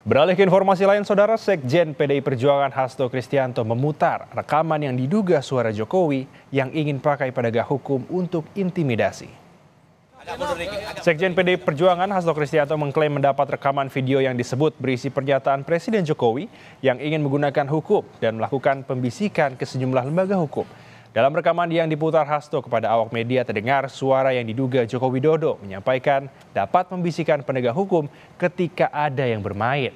Beralih ke informasi lain, Saudara Sekjen PDI Perjuangan Hasto Kristianto memutar rekaman yang diduga suara Jokowi yang ingin pakai pedagang hukum untuk intimidasi. Sekjen PDI Perjuangan Hasto Kristianto mengklaim mendapat rekaman video yang disebut berisi pernyataan Presiden Jokowi yang ingin menggunakan hukum dan melakukan pembisikan ke sejumlah lembaga hukum. Dalam rekaman yang diputar Hasto kepada awak media terdengar suara yang diduga Joko Widodo menyampaikan dapat membisikkan penegak hukum ketika ada yang bermain.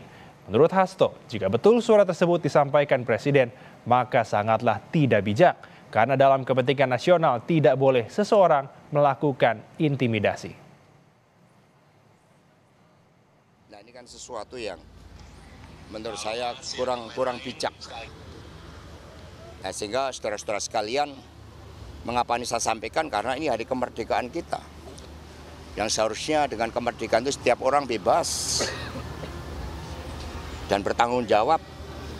Menurut Hasto, jika betul suara tersebut disampaikan Presiden, maka sangatlah tidak bijak karena dalam kepentingan nasional tidak boleh seseorang melakukan intimidasi. Nah ini kan sesuatu yang menurut saya kurang kurang bijak Eh, sehingga saudara-saudara sekalian, mengapa ini saya sampaikan? Karena ini hari kemerdekaan kita. Yang seharusnya dengan kemerdekaan itu setiap orang bebas dan bertanggung jawab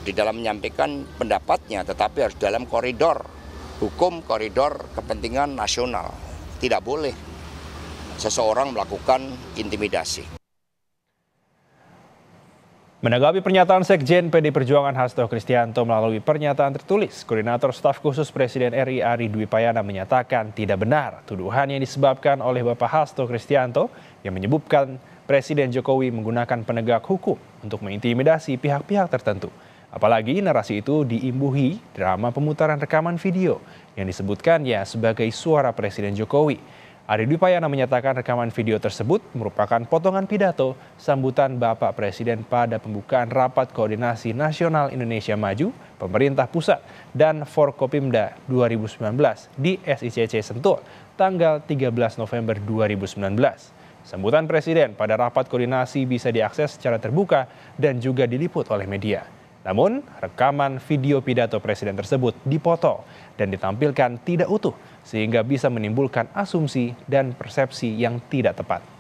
di dalam menyampaikan pendapatnya, tetapi harus dalam koridor hukum, koridor kepentingan nasional. Tidak boleh seseorang melakukan intimidasi. Menanggapi pernyataan Sekjen PD Perjuangan Hasto Kristianto melalui pernyataan tertulis, Koordinator Staf Khusus Presiden RI Ari Dwi Payana menyatakan tidak benar tuduhan yang disebabkan oleh Bapak Hasto Kristianto yang menyebutkan Presiden Jokowi menggunakan penegak hukum untuk mengintimidasi pihak-pihak tertentu. Apalagi narasi itu diimbuhi drama pemutaran rekaman video yang disebutkan ya sebagai suara Presiden Jokowi. Ari Dwi Payana menyatakan rekaman video tersebut merupakan potongan pidato sambutan Bapak Presiden pada pembukaan Rapat Koordinasi Nasional Indonesia Maju Pemerintah Pusat dan Forkopimda 2019 di SICC Sentul tanggal 13 November 2019. Sambutan Presiden pada rapat koordinasi bisa diakses secara terbuka dan juga diliput oleh media. Namun, rekaman video pidato presiden tersebut dipotong dan ditampilkan tidak utuh sehingga bisa menimbulkan asumsi dan persepsi yang tidak tepat.